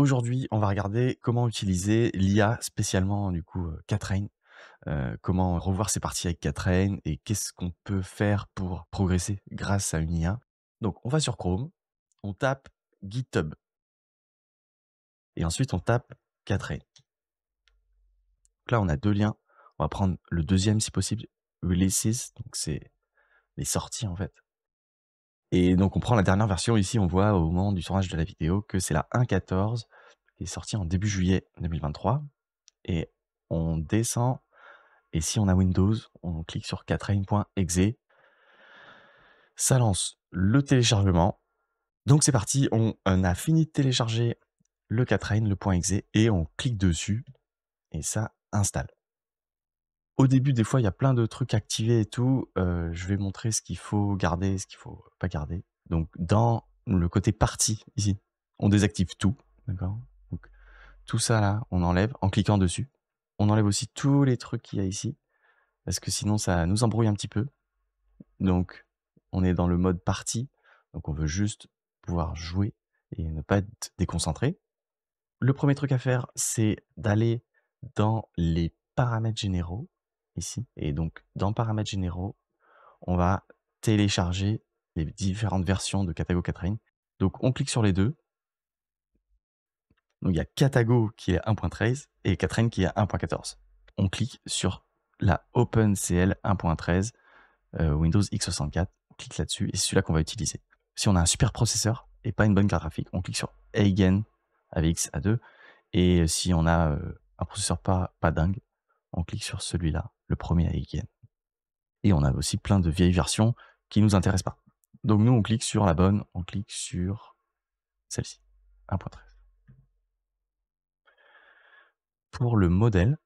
Aujourd'hui, on va regarder comment utiliser l'IA spécialement du coup Catherine, comment revoir ses parties avec Catherine et qu'est-ce qu'on peut faire pour progresser grâce à une IA. Donc on va sur Chrome, on tape GitHub et ensuite on tape Catherine. là on a deux liens, on va prendre le deuxième si possible, releases, donc c'est les sorties en fait. Et donc on prend la dernière version ici, on voit au moment du tournage de la vidéo que c'est la 1.14 qui est sortie en début juillet 2023. Et on descend, et si on a Windows, on clique sur catrain.exe. Ça lance le téléchargement. Donc c'est parti, on, a fini de télécharger le Catrain, le .exe, et on clique dessus, et ça installe. Au début, des fois, il y a plein de trucs activés et tout. Euh, je vais montrer ce qu'il faut garder, ce qu'il faut pas garder. Donc, dans le côté partie, ici, on désactive tout. D'accord Donc, tout ça là, on enlève en cliquant dessus. On enlève aussi tous les trucs qu'il y a ici. Parce que sinon, ça nous embrouille un petit peu. Donc, on est dans le mode partie. Donc, on veut juste pouvoir jouer et ne pas être déconcentré. Le premier truc à faire, c'est d'aller dans les paramètres généraux ici. Et donc, dans paramètres généraux, on va télécharger les différentes versions de Catago Catherine. Donc, on clique sur les deux. Donc, il y a Catago qui est 1.13 et Catherine qui est 1.14. On clique sur la OpenCL 1.13 euh, Windows X64. On clique là-dessus et c'est celui-là qu'on va utiliser. Si on a un super processeur et pas une bonne carte graphique, on clique sur Eigen x A2. Et si on a euh, un processeur pas, pas dingue, on clique sur celui-là le premier alien. Et on a aussi plein de vieilles versions qui nous intéressent pas. Donc nous, on clique sur la bonne, on clique sur celle-ci, 1.13. Pour le modèle,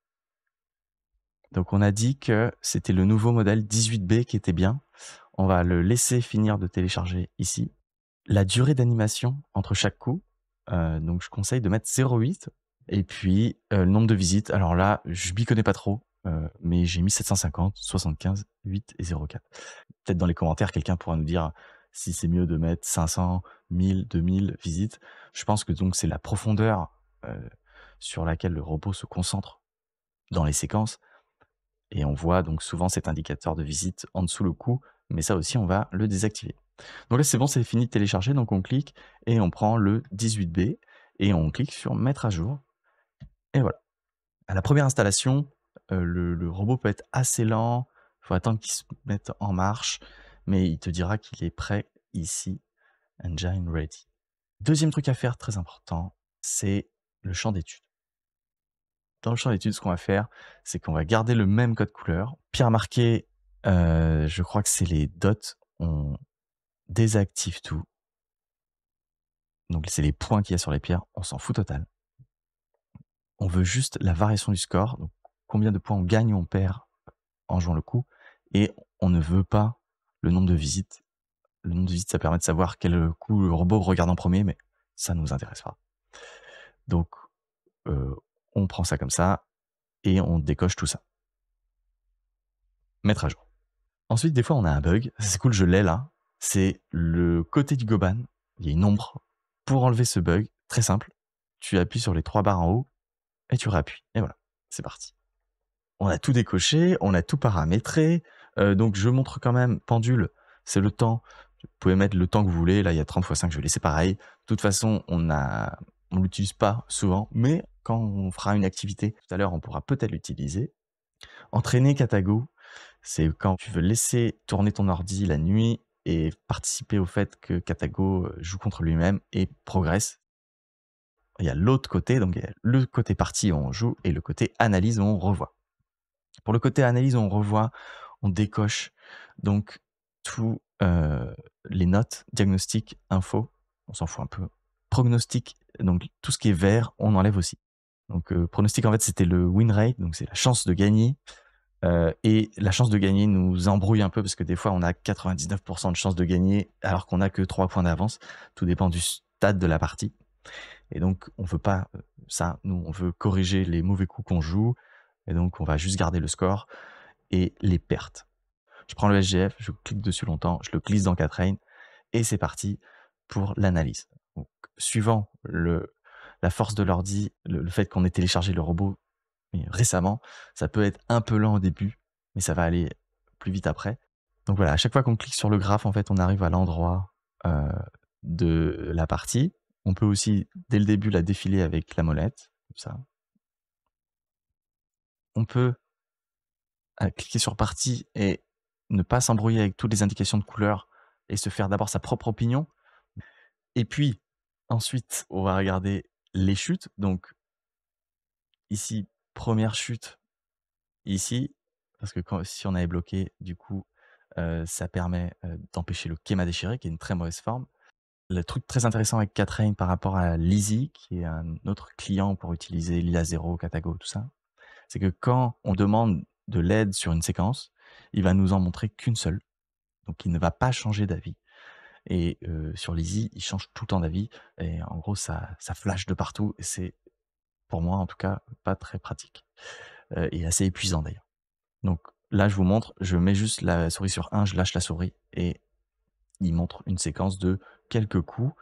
donc on a dit que c'était le nouveau modèle 18B qui était bien. On va le laisser finir de télécharger ici. La durée d'animation entre chaque coup, euh, donc je conseille de mettre 0,8. Et puis euh, le nombre de visites, alors là, je m'y connais pas trop, euh, mais j'ai mis 750, 75, 8 et 04. Peut-être dans les commentaires, quelqu'un pourra nous dire si c'est mieux de mettre 500, 1000, 2000 visites. Je pense que donc c'est la profondeur euh, sur laquelle le robot se concentre dans les séquences. Et on voit donc souvent cet indicateur de visite en dessous le coup, mais ça aussi on va le désactiver. Donc là c'est bon, c'est fini de télécharger, donc on clique et on prend le 18B et on clique sur mettre à jour. Et voilà. À la première installation, euh, le, robot peut être assez lent, il faut attendre qu'il se mette en marche, mais il te dira qu'il est prêt ici, engine ready. Deuxième truc à faire très important, c'est le champ d'études. Dans le champ d'études, ce qu'on va faire, c'est qu'on va garder le même code couleur. Pierre marqué, euh, je crois que c'est les dots, on désactive tout. Donc c'est les points qu'il y a sur les pierres, on s'en fout total. On veut juste la variation du score. Donc combien de points on gagne ou on perd en jouant le coup. Et on ne veut pas le nombre de visites. Le nombre de visites, ça permet de savoir quel coup le robot regarde en premier, mais ça ne nous intéresse pas. Donc, euh, on prend ça comme ça et on décoche tout ça. Mettre à jour. Ensuite, des fois, on a un bug. C'est cool, je l'ai là. C'est le côté du Goban. Il y a une ombre. Pour enlever ce bug, très simple, tu appuies sur les trois barres en haut et tu réappuies. Et voilà, c'est parti on a tout décoché, on a tout paramétré. Euh, donc je montre quand même pendule, c'est le temps. Vous pouvez mettre le temps que vous voulez. Là, il y a 30 x 5, je vais laisser pareil. De toute façon, on ne l'utilise pas souvent, mais quand on fera une activité tout à l'heure, on pourra peut-être l'utiliser. Entraîner Katago, c'est quand tu veux laisser tourner ton ordi la nuit et participer au fait que Katago euh, joue contre lui-même et progresse. Il y a l'autre côté, donc il y a le côté partie où on joue et le côté analyse où on revoit. Pour le côté analyse, on revoit, on décoche donc tous euh, les notes, diagnostic, info, on s'en fout un peu. Prognostic, donc tout ce qui est vert, on enlève aussi. Donc euh, pronostic, en fait, c'était le win rate, donc c'est la chance de gagner. Euh, et la chance de gagner nous embrouille un peu parce que des fois, on a 99% de chance de gagner alors qu'on a que 3 points d'avance. Tout dépend du stade de la partie. Et donc, on veut pas ça. Nous, on veut corriger les mauvais coups qu'on joue, et donc, on va juste garder le score et les pertes. Je prends le SGF, je clique dessus longtemps, je le glisse dans Catrain et c'est parti pour l'analyse. Suivant la force de l'ordi, le, fait qu'on ait téléchargé le robot récemment, ça peut être un peu lent au début, mais ça va aller plus vite après. Donc voilà, à chaque fois qu'on clique sur le graphe, en fait, on arrive à l'endroit euh, de la partie. On peut aussi, dès le début, la défiler avec la molette, ça on peut euh, cliquer sur partie et ne pas s'embrouiller avec toutes les indications de couleur et se faire d'abord sa propre opinion. Et puis, ensuite, on va regarder les chutes. Donc, ici, première chute, ici, parce que si on avait bloqué, du coup, euh, ça permet euh, d'empêcher le kéma déchiré, qui est une très mauvaise forme. Le truc très intéressant avec Catherine par rapport à Lizzie, qui est un autre client pour utiliser l'Ila Zero, Katago, tout ça, c'est que quand on demande de l'aide sur une séquence, il va nous en montrer qu'une seule. Donc il ne va pas changer d'avis. Et euh, sur Lizzie, il change tout le temps d'avis. Et en gros, ça, flash de partout. Et c'est, pour moi en tout cas, pas très pratique. Euh, et assez épuisant d'ailleurs. Donc là, je vous montre, je mets juste la souris sur 1, je lâche la souris. Et il montre une séquence de quelques coups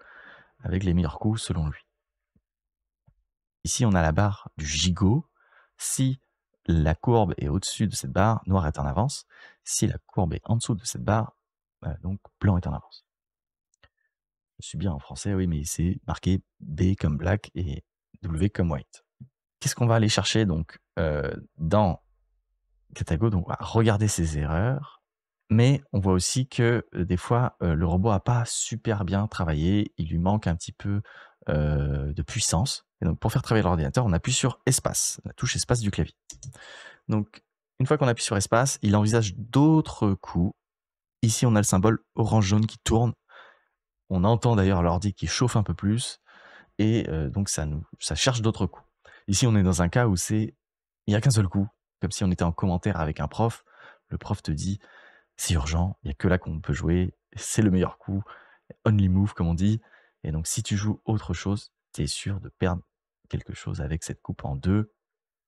avec les meilleurs coups selon lui. Ici, on a la barre du gigot si la courbe est au-dessus de cette barre, noir est en avance. Si la courbe est en dessous de cette barre, euh, donc blanc est en avance. Je suis bien en français, oui, mais c'est marqué B comme black et W comme white. Qu'est-ce qu'on va aller chercher donc euh, dans Catago Donc, on va regarder ses erreurs mais on voit aussi que euh, des fois le robot n'a pas super bien travaillé, il lui manque un petit peu de puissance. Et donc, pour faire travailler l'ordinateur, on appuie sur espace, la touche espace du clavier. Donc, une fois qu'on appuie sur espace, il envisage d'autres coups. Ici, on a le symbole orange-jaune qui tourne. On entend d'ailleurs l'ordi qui chauffe un peu plus. Et euh, donc, ça, nous, ça cherche d'autres coups. Ici, on est dans un cas où c'est il n'y a qu'un seul coup, comme si on était en commentaire avec un prof. Le prof te dit c'est urgent, il n'y a que là qu'on peut jouer, c'est le meilleur coup, only move comme on dit. Et donc si tu joues autre chose, tu es sûr de perdre quelque chose avec cette coupe en deux.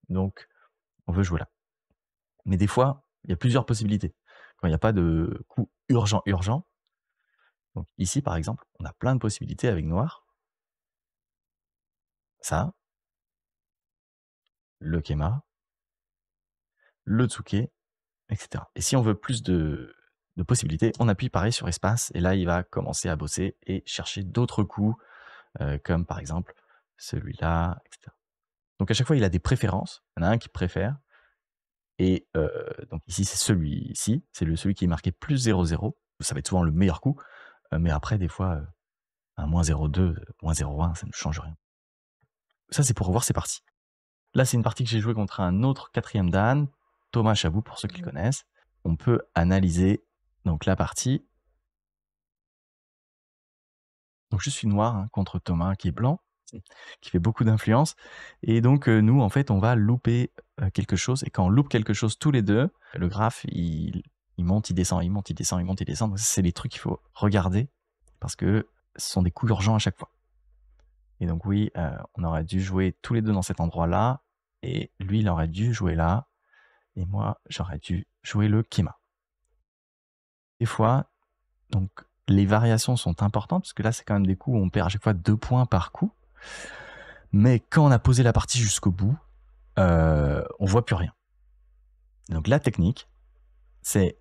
Donc, on veut jouer là. Mais des fois, il y a plusieurs possibilités. Quand il n'y a pas de coup urgent, urgent. Donc ici, par exemple, on a plein de possibilités avec noir. Ça. Le kema. Le tsuke, etc. Et si on veut plus de, possibilités, on appuie pareil sur espace. Et là, il va commencer à bosser et chercher d'autres coups, euh, comme par exemple celui-là, etc. Donc à chaque fois, il a des préférences. Il y en a un qui préfère. Et euh, donc ici, c'est celui-ci. C'est celui qui est marqué plus 0,0. Ça va être souvent le meilleur coup. Euh, mais après, des fois, euh, un moins 0,2, moins 0,1, ça ne change rien. Ça, c'est pour revoir ces parties. Là, c'est une partie que j'ai jouée contre un autre quatrième dan, Thomas Chabou, pour ceux qui le mmh. connaissent. On peut analyser donc la partie. Donc je suis noir hein, contre Thomas qui est blanc qui fait beaucoup d'influence. Et donc, euh, nous, en fait, on va louper euh, quelque chose. Et quand on loupe quelque chose tous les deux, le graphe, il, monte, il descend, il monte, il descend, il monte, il descend. Donc, c'est les trucs qu'il faut regarder parce que ce sont des coups urgents à chaque fois. Et donc, oui, euh, on aurait dû jouer tous les deux dans cet endroit-là. Et lui, il aurait dû jouer là. Et moi, j'aurais dû jouer le Kima. Des fois, donc, les variations sont importantes parce que là, c'est quand même des coups où on perd à chaque fois deux points par coup. Mais quand on a posé la partie jusqu'au bout, euh, on voit plus rien. Donc la technique, c'est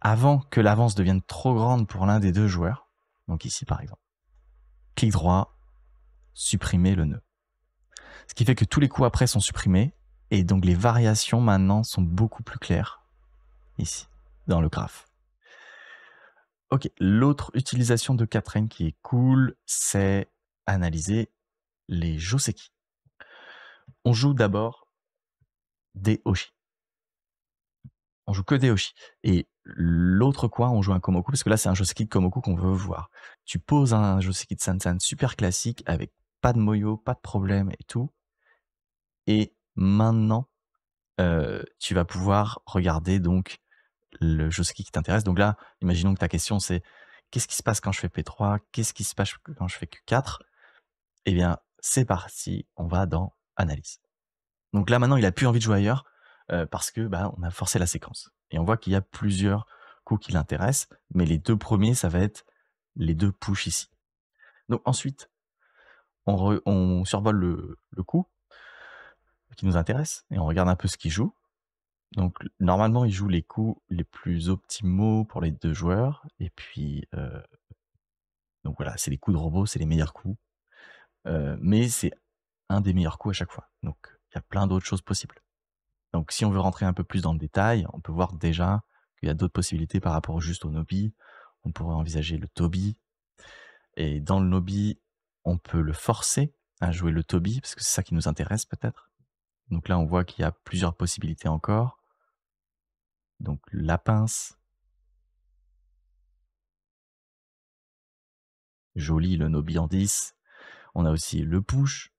avant que l'avance devienne trop grande pour l'un des deux joueurs, donc ici par exemple, clic droit, supprimer le nœud. Ce qui fait que tous les coups après sont supprimés, et donc les variations maintenant sont beaucoup plus claires, ici, dans le graphe. Ok, l'autre utilisation de Catherine qui est cool, c'est analyser les joseki. On joue d'abord des oshi. On joue que des oshi. Et l'autre coin, on joue un komoku, parce que là, c'est un joseki de komoku qu'on veut voir. Tu poses un joseki de sansan super classique, avec pas de moyo, pas de problème et tout. Et maintenant, euh, tu vas pouvoir regarder donc le joseki qui t'intéresse. Donc là, imaginons que ta question c'est qu'est-ce qui se passe quand je fais P3, qu'est-ce qui se passe quand je fais Q4 Eh bien, c'est parti, on va dans analyse. Donc là maintenant, il a plus envie de jouer ailleurs euh, parce que bah on a forcé la séquence. Et on voit qu'il y a plusieurs coups qui l'intéressent, mais les deux premiers, ça va être les deux push ici. Donc ensuite, on, survole le, coup qui nous intéresse et on regarde un peu ce qu'il joue. Donc normalement, il joue les coups les plus optimaux pour les deux joueurs. Et puis, euh, donc voilà, c'est les coups de robot, c'est les meilleurs coups. Euh, mais c'est un des meilleurs coups à chaque fois. Donc, il y a plein d'autres choses possibles. Donc, si on veut rentrer un peu plus dans le détail, on peut voir déjà qu'il y a d'autres possibilités par rapport juste au Nobi. On pourrait envisager le Toby. Et dans le Nobi, on peut le forcer à jouer le Toby, parce que c'est ça qui nous intéresse peut-être. Donc là, on voit qu'il y a plusieurs possibilités encore. Donc la pince. Joli le Nobi en 10. On a aussi le push.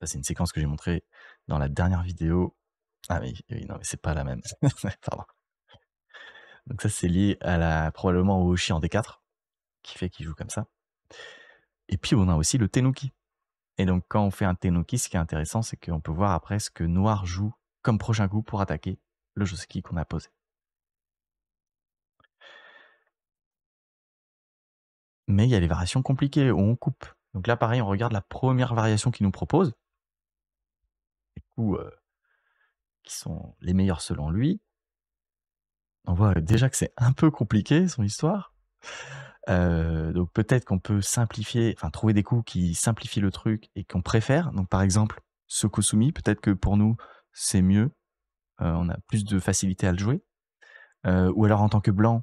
Ça, c'est une séquence que j'ai montrée dans la dernière vidéo. Ah oui, non, mais c'est pas la même. Pardon. Donc ça, c'est lié à la, probablement au chi en D4, qui fait qu'il joue comme ça. Et puis, on a aussi le Tenuki. Et donc, quand on fait un Tenuki, ce qui est intéressant, c'est qu'on peut voir après ce que Noir joue comme prochain coup pour attaquer le Joseki qu'on a posé. mais il y a les variations compliquées où on coupe. Donc là, pareil, on regarde la première variation qu'il nous propose. Les coups euh, qui sont les meilleurs selon lui. On voit déjà que c'est un peu compliqué son histoire. Euh, donc peut-être qu'on peut simplifier, enfin trouver des coups qui simplifient le truc et qu'on préfère. Donc par exemple, ce Kosumi, peut-être que pour nous c'est mieux, euh, on a plus de facilité à le jouer. ou alors en tant que blanc,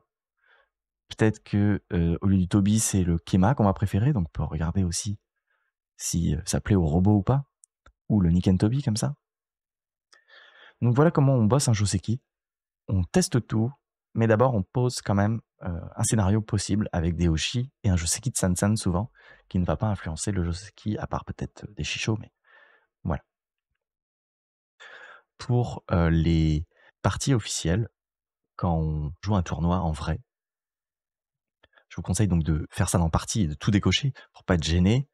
Peut-être que au lieu du Toby, c'est le Kema qu'on va préférer, donc on peut regarder aussi si ça plaît au robot ou pas, ou le Niken Toby comme ça. Donc voilà comment on bosse un Joseki. On teste tout, mais d'abord on pose quand même un scénario possible avec des Hoshi et un Joseki de Sansan souvent, qui ne va pas influencer le Joseki, à part peut-être des chichos, mais voilà. Pour les parties officielles, quand on joue un tournoi en vrai, vous conseille donc de faire ça dans partie et de tout décocher pour pas être gêné.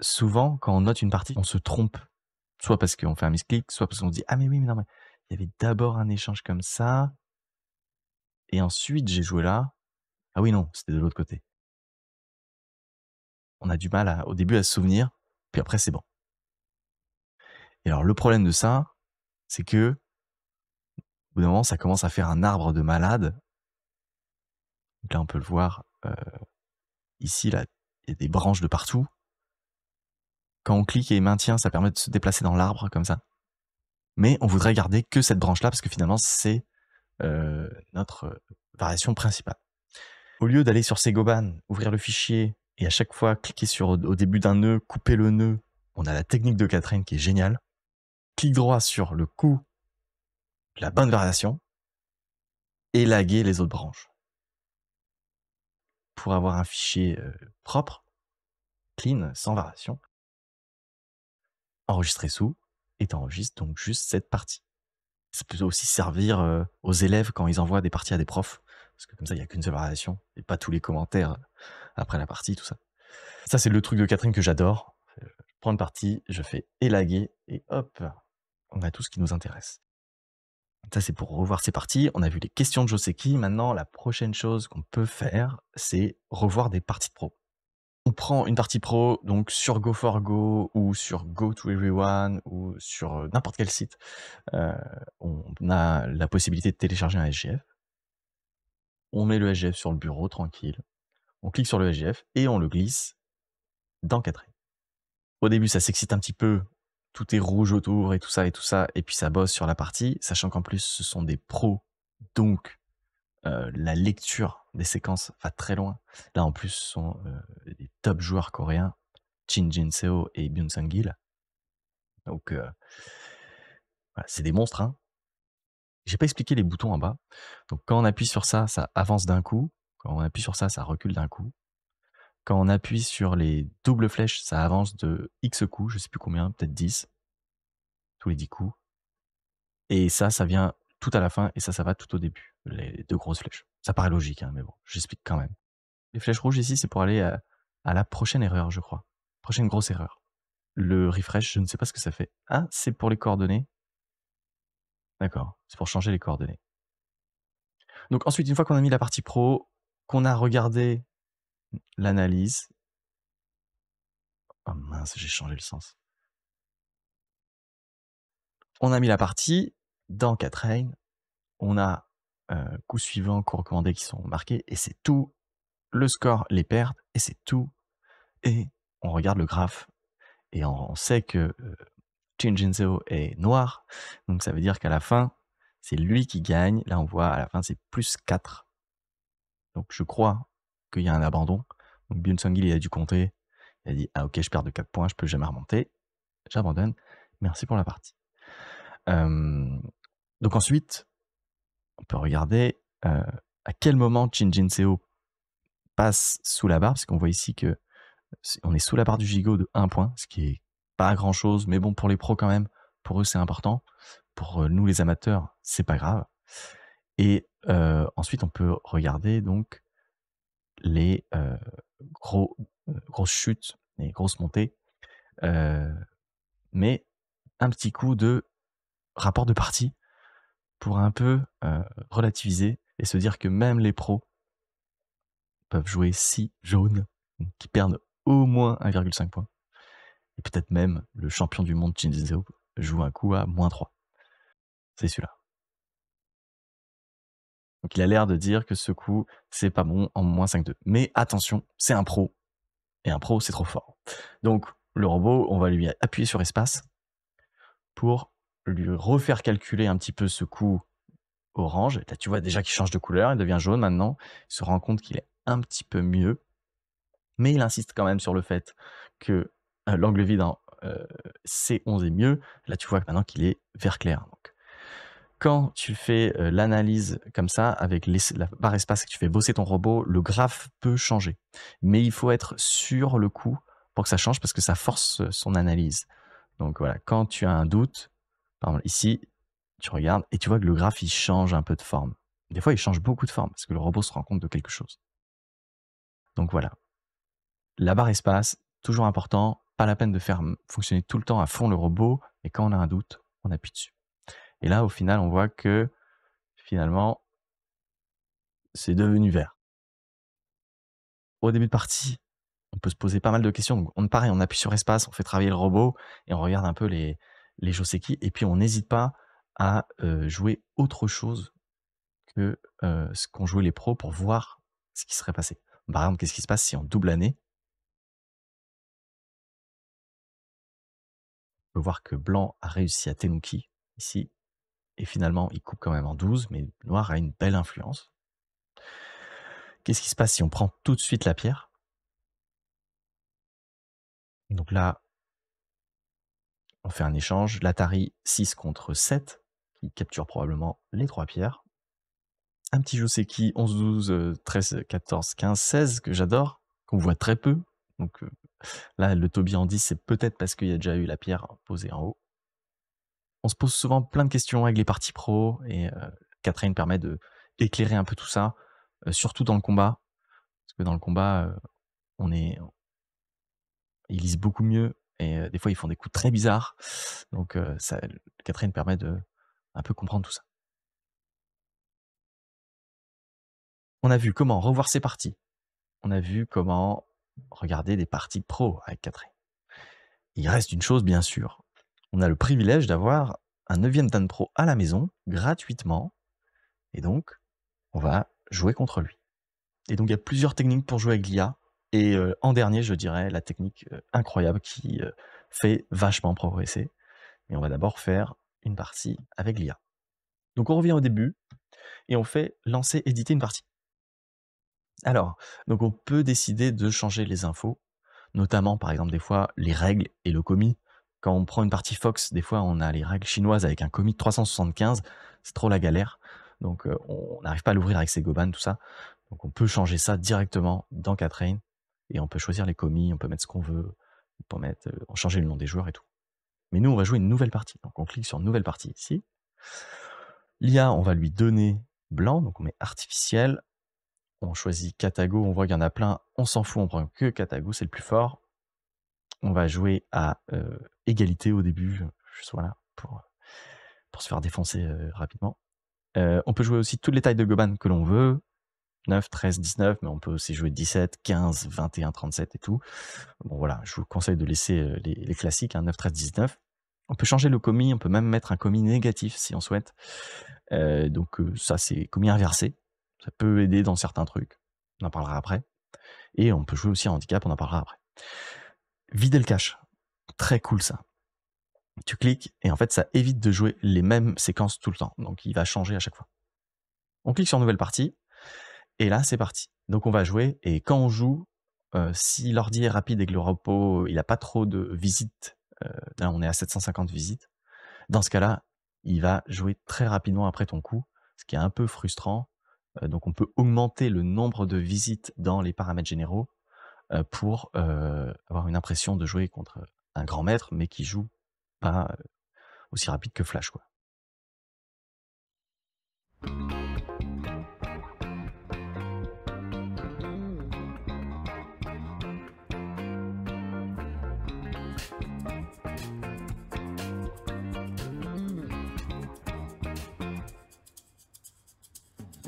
Souvent, quand on note une partie, on se trompe. Soit parce qu'on fait un misclick, soit parce qu'on se dit Ah, mais oui, mais non, mais il y avait d'abord un échange comme ça. Et ensuite, j'ai joué là. Ah oui, non, c'était de l'autre côté. On a du mal au début à se souvenir, puis après, c'est bon. Et alors, le problème de ça, c'est que, au bout d'un moment, ça commence à faire un arbre de malade. là, on peut le voir euh, ici, là, il y a des branches de partout. Quand on clique et maintient, ça permet de se déplacer dans l'arbre comme ça. Mais on voudrait garder que cette branche-là parce que finalement, c'est euh, notre variation principale. Au lieu d'aller sur Segoban, ouvrir le fichier et à chaque fois cliquer sur au début d'un nœud, couper le nœud, on a la technique de Catherine qui est géniale. clique droit sur le coup la bonne variation et laguer les autres branches pour avoir un fichier propre, clean, sans variation, enregistrer sous, et t'enregistres donc juste cette partie. Ça peut aussi servir aux élèves quand ils envoient des parties à des profs, parce que comme ça, il n'y a qu'une seule variation, et pas tous les commentaires après la partie, tout ça. Ça, c'est le truc de Catherine que j'adore. Je prends une partie, je fais élaguer, et hop, on a tout ce qui nous intéresse. Ça, c'est pour revoir ces parties. On a vu les questions de Joseki. Maintenant, la prochaine chose qu'on peut faire, c'est revoir des parties pro. On prend une partie pro, donc sur Go4Go ou sur go to everyone ou sur euh, n'importe quel site, euh, on a la possibilité de télécharger un SGF. On met le SGF sur le bureau, tranquille. On clique sur le SGF et on le glisse dans 4 Au début, ça s'excite un petit peu, tout est rouge autour et tout ça et tout ça, et puis ça bosse sur la partie, sachant qu'en plus ce sont des pros, donc euh, la lecture des séquences va très loin. Là en plus ce sont euh, des top joueurs coréens, Jin Jin Seo et Byun Sang Gil. Donc euh, c'est des monstres. Hein. J'ai pas expliqué les boutons en bas. Donc quand on appuie sur ça, ça avance d'un coup. Quand on appuie sur ça, ça recule d'un coup. Quand on appuie sur les doubles flèches, ça avance de X coups, je sais plus combien, peut-être 10, tous les 10 coups. Et ça, ça vient tout à la fin et ça, ça va tout au début, les deux grosses flèches. Ça paraît logique, hein, mais bon, j'explique quand même. Les flèches rouges ici, c'est pour aller à, à, la prochaine erreur, je crois. Prochaine grosse erreur. Le refresh, je ne sais pas ce que ça fait. Ah, c'est pour les coordonnées. D'accord, c'est pour changer les coordonnées. Donc ensuite, une fois qu'on a mis la partie pro, qu'on a regardé l'analyse. Oh mince, j'ai changé le sens. On a mis la partie dans Catrain. On a euh, coup suivant, coup recommandé qui sont marqués et c'est tout. Le score, les pertes et c'est tout. Et on regarde le graphe et on, sait que euh, est noir. Donc ça veut dire qu'à la fin, c'est lui qui gagne. Là, on voit à la fin, c'est plus 4. Donc je crois qu'il y a un abandon. Donc Byun il a dû compter. Il a dit Ah, ok, je perds de 4 points, je peux jamais remonter. J'abandonne. Merci pour la partie. Euh, donc ensuite, on peut regarder euh, à quel moment Chin Jin passe sous la barre, parce qu'on voit ici que on est sous la barre du gigot de 1 point, ce qui est pas grand chose, mais bon, pour les pros quand même, pour eux c'est important. Pour euh, nous les amateurs, c'est pas grave. Et ensuite, on peut regarder donc les gros, grosses chutes, les grosses montées, mais un petit coup de rapport de partie pour un peu relativiser et se dire que même les pros peuvent jouer 6 jaunes qui perdent au moins 1,5 points. Et peut-être même le champion du monde Chinzeo joue un coup à moins 3. C'est celui-là. Donc il a l'air de dire que ce coup, c'est pas bon en moins 5,2. Mais attention, c'est un pro. Et un pro, c'est trop fort. Donc le robot, on va lui appuyer sur espace pour lui refaire calculer un petit peu ce coup orange. là, tu vois déjà qu'il change de couleur, il devient jaune maintenant. Il se rend compte qu'il est un petit peu mieux. Mais il insiste quand même sur le fait que euh, l'angle vide en euh, C11 est mieux. Là, tu vois maintenant qu'il est vert clair. Donc, quand tu fais euh, l'analyse comme ça, avec la barre espace que tu fais bosser ton robot, le graphe peut changer. Mais il faut être sur le coup pour que ça change parce que ça force euh, son analyse. Donc voilà, quand tu as un doute, par exemple ici, tu regardes et tu vois que le graphe, il change un peu de forme. Des fois, il change beaucoup de forme parce que le robot se rend compte de quelque chose. Donc voilà. La barre espace, toujours important, pas la peine de faire fonctionner tout le temps à fond le robot, et quand on a un doute, on appuie dessus. Et là, au final, on voit que finalement, c'est devenu vert. Au début de partie, on peut se poser pas mal de questions. Donc, on pareil, on appuie sur espace, on fait travailler le robot et on regarde un peu les, les joseki. Et puis, on n'hésite pas à euh, jouer autre chose que euh, ce qu'ont joué les pros pour voir ce qui serait passé. Par exemple, qu'est-ce qui se passe si en double année On peut voir que Blanc a réussi à Tenuki ici et finalement, il coupe quand même en 12, mais noir a une belle influence. Qu'est-ce qui se passe si on prend tout de suite la pierre Donc là, on fait un échange. L'Atari 6 contre 7, qui capture probablement les trois pierres. Un petit qui 11, 12, 13, 14, 15, 16, que j'adore, qu'on voit très peu. Donc euh, là, le Tobi en 10, c'est peut-être parce qu'il y a déjà eu la pierre posée en haut on se pose souvent plein de questions avec les parties pro et euh, Catherine permet de éclairer un peu tout ça, euh, surtout dans le combat, parce que dans le combat, euh, on est, ils lisent beaucoup mieux et des fois ils font des coups très bizarres, donc Catherine permet de un peu comprendre tout ça. On a vu comment revoir ses parties, on a vu comment regarder des parties pro avec Catherine. Il reste une chose bien sûr, on a le privilège d'avoir un 9e Pro à la maison, gratuitement. Et donc, on va jouer contre lui. Et donc, il y a plusieurs techniques pour jouer avec l'IA. Et euh, en dernier, je dirais la technique euh, incroyable qui euh, fait vachement progresser. Mais on va d'abord faire une partie avec l'IA. Donc on revient au début et on fait lancer, éditer une partie. Alors, donc on peut décider de changer les infos, notamment par exemple des fois les règles et le commis. Quand on prend une partie Fox, des fois, on a les règles chinoises avec un commis de 375. C'est trop la galère. Donc, euh, on n'arrive pas à l'ouvrir avec ses gobans, tout ça. Donc, on peut changer ça directement dans Catrain. Et on peut choisir les commis, on peut mettre ce qu'on veut. On peut mettre, euh, changer le nom des joueurs et tout. Mais nous, on va jouer une nouvelle partie. Donc, on clique sur nouvelle partie ici. L'IA, on va lui donner blanc. Donc, on met artificiel on choisit Katago, on voit qu'il y en a plein, on s'en fout, on prend que Katago, c'est le plus fort. On va jouer à euh, égalité au début, juste voilà, pour, euh, pour se faire défoncer euh, rapidement. Euh, on peut jouer aussi toutes les tailles de Goban que l'on veut, 9, 13, 19, mais on peut aussi jouer 17, 15, 21, 37 et tout. Bon voilà, je vous conseille de laisser les, classiques, 9, 13, 19. On peut changer le commis, on peut même mettre un commis négatif si on souhaite. donc ça c'est commis inversé, ça peut aider dans certains trucs, on en parlera après. Et on peut jouer aussi en handicap, on en parlera après. Vider le cache, très cool ça. Tu cliques et en fait ça évite de jouer les mêmes séquences tout le temps. Donc il va changer à chaque fois. On clique sur nouvelle partie et là c'est parti. Donc on va jouer et quand on joue, euh, si l'ordi est rapide et que le repos il n'a pas trop de visites, euh, là on est à 750 visites, dans ce cas-là il va jouer très rapidement après ton coup, ce qui est un peu frustrant. Euh, donc on peut augmenter le nombre de visites dans les paramètres généraux pour avoir une impression de jouer contre un grand maître, mais qui joue pas euh, aussi rapide que Flash, quoi.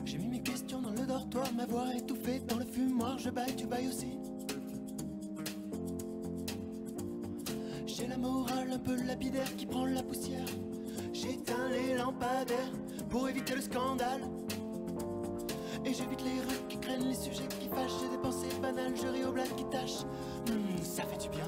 J'ai mis mes questions dans le dortoir, ma voix étouffée dans le fumoir, je baille, tu bailles aussi. J'ai la morale un peu lapidaire qui prend la poussière. J'éteins les lampadaires pour éviter le scandale. Et j'évite les rues qui craignent les sujets qui fâchent. J'ai des pensées banales, je ris aux blagues qui tâchent. Hmm, ça fait du bien.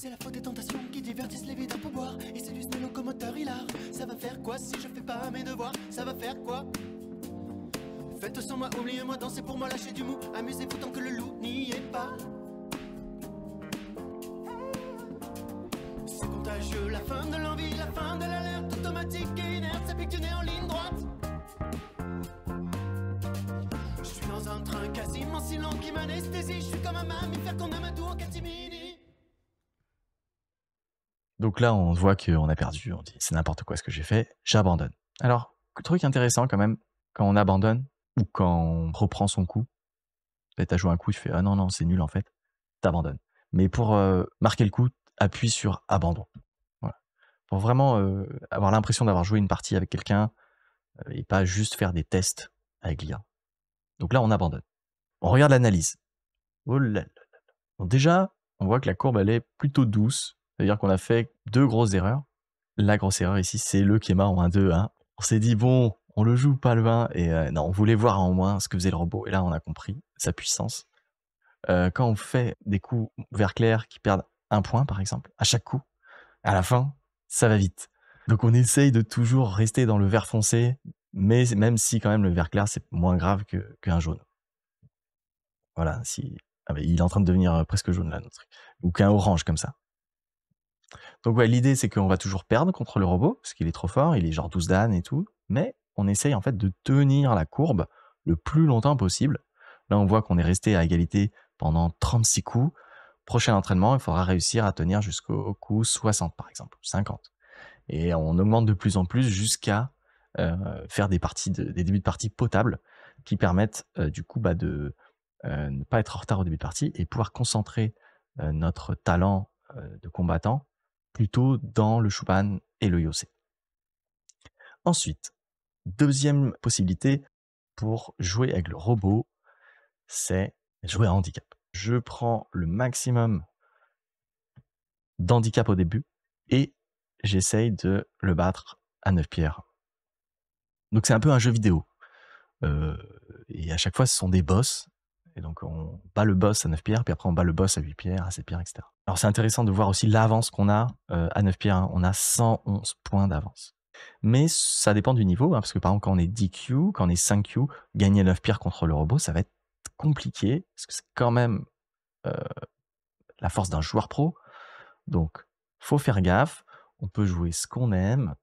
C'est la faute des tentations qui divertissent les vides pour boire Et c'est le locomoteur hilar Ça va faire quoi si je fais pas mes devoirs Ça va faire quoi Faites sans moi, oubliez-moi, dansez pour moi, lâchez du mou Amusez-vous tant que le loup n'y est pas C'est contagieux, la fin de l'envie, la fin de l'alerte Automatique et inerte, ça pique en ligne droite Je suis dans un train quasiment silencieux qui m'anesthésie Je suis comme un mammifère qu'on aime à tout en catimini donc là, on voit qu'on a perdu, on dit c'est n'importe quoi ce que j'ai fait, j'abandonne. Alors, truc intéressant quand même, quand on abandonne ou quand on reprend son coup, peut-être t'as joué un coup, tu fais ah non, non, c'est nul en fait, t'abandonnes. Mais pour euh, marquer le coup, appuie sur abandon. Pour vraiment euh, avoir l'impression d'avoir joué une partie avec quelqu'un euh, et pas juste faire des tests avec l'IA. Donc là, on abandonne. On regarde l'analyse. Oh déjà, on voit que la courbe, elle est plutôt douce cest à dire qu'on a fait deux grosses erreurs. La grosse erreur ici, c'est le Kema en 1-2. 1 On s'est dit, bon, on le joue pas le vin, Et euh, non, on voulait voir en moins ce que faisait le robot. Et là, on a compris sa puissance. Euh, quand on fait des coups vert clair qui perdent un point, par exemple, à chaque coup, à la fin, ça va vite. Donc on essaye de toujours rester dans le vert foncé, mais même si quand même le vert clair, c'est moins grave qu'un jaune. Voilà, si ah, il est en train de devenir euh, presque jaune là, notre truc. Ou qu'un orange comme ça. Donc ouais, l'idée c'est qu'on va toujours perdre contre le robot, parce qu'il est trop fort, il est genre 12 dan et tout, mais on essaye en fait de tenir la courbe le plus longtemps possible. Là on voit qu'on est resté à égalité pendant 36 coups. Prochain entraînement, il faudra réussir à tenir jusqu'au coup 60 par exemple, 50. Et on augmente de plus en plus jusqu'à euh, faire des parties, des débuts de partie potables qui permettent euh, du coup bah, de euh, ne pas être en retard au début de partie et pouvoir concentrer notre talent de combattant plutôt dans le chupan et le yose Ensuite, deuxième possibilité pour jouer avec le robot, c'est jouer à handicap. Je prends le maximum d'handicap au début et j'essaye de le battre à 9 pierres. Donc c'est un peu un jeu vidéo. Euh, et à chaque fois, ce sont des boss donc, on bat le boss à 9 pierres, puis après, on bat le boss à 8 pierres, à 7 pierres, etc. Alors, c'est intéressant de voir aussi l'avance qu'on a euh, à 9 pierres. Hein. on a 111 points d'avance. Mais ça dépend du niveau, hein, parce que par exemple, quand on est 10Q, quand on est 5Q, gagner 9 pierres contre le robot, ça va être compliqué, parce que c'est quand même euh, la force d'un joueur pro. Donc, faut faire gaffe. On peut jouer ce qu'on aime,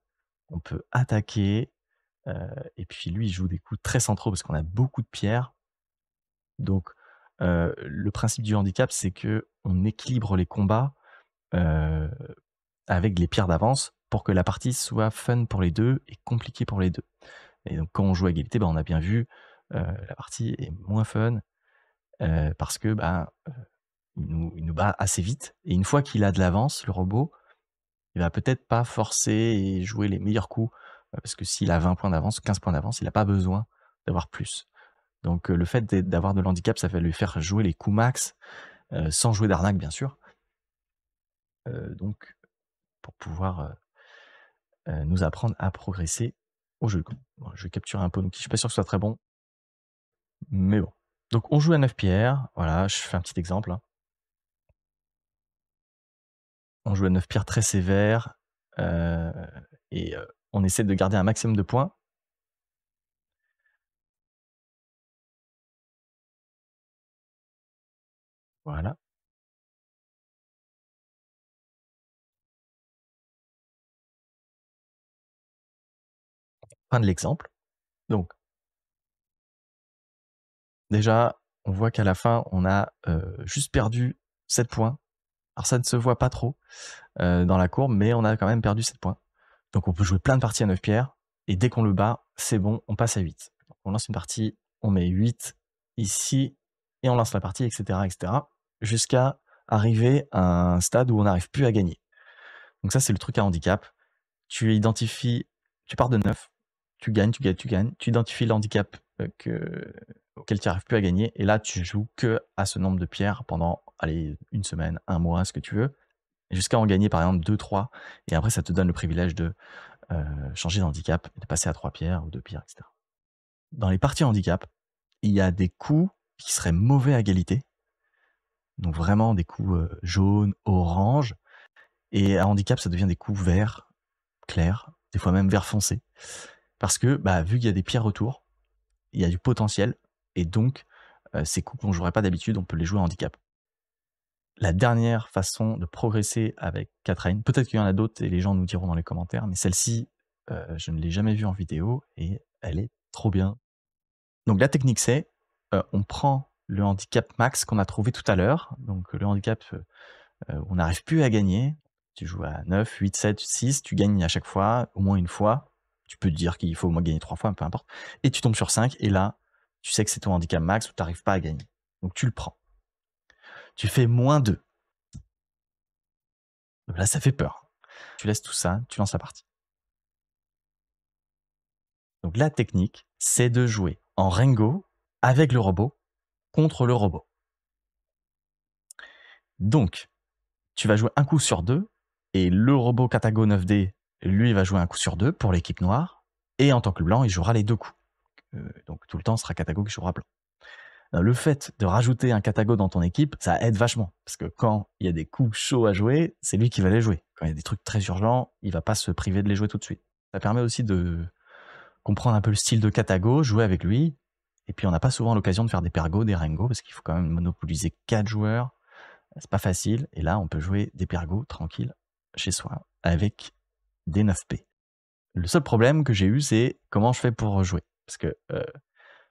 on peut attaquer. Euh, et puis lui, il joue des coups très centraux parce qu'on a beaucoup de pierres. Donc, euh, le principe du handicap, c'est que on équilibre les combats euh, avec les pierres d'avance pour que la partie soit fun pour les deux et compliquée pour les deux. Et donc, quand on joue à égalité, bah, on a bien vu, euh, la partie est moins fun parce que bah, nous, bat assez vite. Et une fois qu'il a de l'avance, le robot, il va peut-être pas forcer et jouer les meilleurs coups parce que s'il a 20 points d'avance, 15 points d'avance, il n'a pas besoin d'avoir plus. Donc euh, le fait d'avoir de l'handicap, ça va lui faire jouer les coups max, euh, sans jouer d'arnaque bien sûr. Euh, donc pour pouvoir nous apprendre à progresser au jeu. je vais capturer un peu, je suis pas sûr que ce soit très bon. Mais bon. Donc on joue à 9 pierres, voilà, je fais un petit exemple. Hein. On joue à 9 pierres très sévères et on essaie de garder un maximum de points Voilà. Fin de l'exemple. Donc, déjà, on voit qu'à la fin, on a euh, juste perdu 7 points. Alors, ça ne se voit pas trop euh, dans la courbe, mais on a quand même perdu 7 points. Donc, on peut jouer plein de parties à 9 pierres. Et dès qu'on le bat, c'est bon, on passe à 8. on lance une partie, on met 8 ici, et on lance la partie, etc. etc jusqu'à arriver à un stade où on n'arrive plus à gagner. Donc ça, c'est le truc à handicap. Tu identifies, tu pars de neuf, tu gagnes, tu gagnes, tu gagnes, tu identifies l'handicap euh, que, auquel tu n'arrives plus à gagner, et là, tu joues que à ce nombre de pierres pendant, allez, une semaine, un mois, ce que tu veux, jusqu'à en gagner par exemple 2, 3, et après, ça te donne le privilège de euh, changer d'handicap, de passer à trois pierres ou deux pierres, etc. Dans les parties handicap, il y a des coups qui seraient mauvais à égalité, donc vraiment des coups jaunes, orange. Et à handicap, ça devient des coups verts, clairs, des fois même vert foncé. Parce que, bah, vu qu'il y a des pierres retours, il y a du potentiel, et donc ces coups qu'on ne jouerait pas d'habitude, on peut les jouer à handicap. La dernière façon de progresser avec Catherine, peut-être qu'il y en a d'autres et les gens nous diront dans les commentaires, mais celle-ci, je ne l'ai jamais vue en vidéo et elle est trop bien. Donc la technique c'est, on prend le handicap max qu'on a trouvé tout à l'heure. Donc le handicap euh, euh, on n'arrive plus à gagner. Tu joues à 9, 8, 7, 6, tu gagnes à chaque fois, au moins une fois. Tu peux te dire qu'il faut au moins gagner trois fois, peu importe. Et tu tombes sur 5, et là, tu sais que c'est ton handicap max où tu n'arrives pas à gagner. Donc tu le prends. Tu fais moins 2. là, ça fait peur. Tu laisses tout ça, tu lances la partie. Donc la technique, c'est de jouer en Ringo avec le robot contre le robot. Donc, tu vas jouer un coup sur deux, et le robot Katago 9D, lui, va jouer un coup sur deux pour l'équipe noire, et en tant que blanc, il jouera les deux coups. Euh, donc tout le temps, ce sera Katago qui jouera blanc. Euh, le fait de rajouter un Katago dans ton équipe, ça aide vachement, parce que quand il y a des coups chauds à jouer, c'est lui qui va les jouer. Quand il y a des trucs très urgents, il va pas se priver de les jouer tout de suite. Ça permet aussi de comprendre un peu le style de Katago, jouer avec lui, et puis, on n'a pas souvent l'occasion de faire des pergos, des ringos, parce qu'il faut quand même monopoliser quatre joueurs. C'est pas facile. Et là, on peut jouer des pergos tranquille chez soi avec des 9P. Le seul problème que j'ai eu, c'est comment je fais pour jouer. Parce que euh,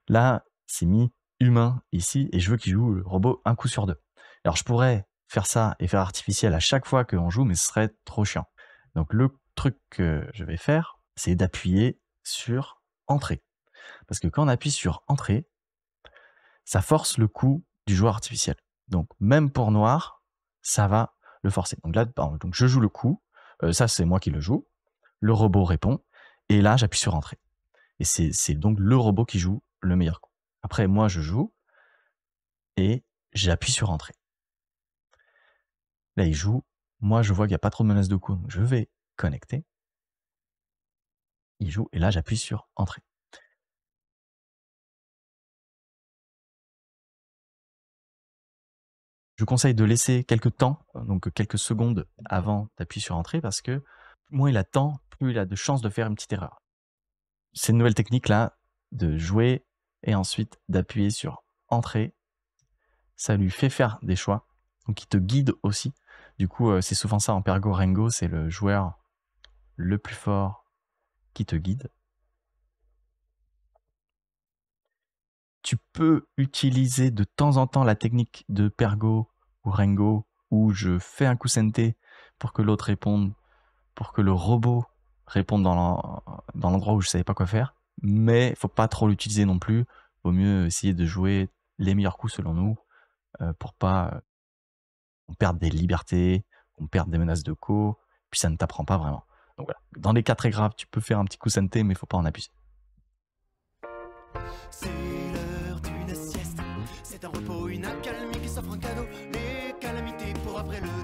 là, c'est mis humain ici et je veux qu'il joue le robot un coup sur deux. Alors, je pourrais faire ça et faire artificiel à chaque fois qu'on joue, mais ce serait trop chiant. Donc, le truc que je vais faire, c'est d'appuyer sur entrée. Parce que quand on appuie sur entrée, ça force le coup du joueur artificiel. Donc même pour noir, ça va le forcer. Donc là, donc je joue le coup, euh, ça c'est moi qui le joue, le robot répond, et là j'appuie sur entrée. Et c'est donc le robot qui joue le meilleur coup. Après, moi je joue, et j'appuie sur entrée. Là, il joue. Moi, je vois qu'il n'y a pas trop de menaces de coup, donc je vais connecter. Il joue, et là, j'appuie sur entrée. Je conseille de laisser quelques temps, donc quelques secondes avant d'appuyer sur Entrée, parce que moins il attend, plus il a de chances de faire une petite erreur. C'est une nouvelle technique-là, de jouer et ensuite d'appuyer sur Entrée, ça lui fait faire des choix, donc il te guide aussi. Du coup, euh, c'est souvent ça en Pergo c'est le joueur le plus fort qui te guide. tu peux utiliser de temps en temps la technique de Pergo ou Rengo où je fais un coup santé pour que l'autre réponde, pour que le robot réponde dans l'endroit où je savais pas quoi faire. Mais faut pas trop l'utiliser non plus. Vaut mieux essayer de jouer les meilleurs coups selon nous euh, pour pas on des libertés, on perd des menaces de co, puis ça ne t'apprend pas vraiment. Donc Dans les cas très graves, tu peux faire un petit coup santé, mais faut pas en abuser c'est un repos, une accalmie qui s'offre un cadeau. Les calamités pour après le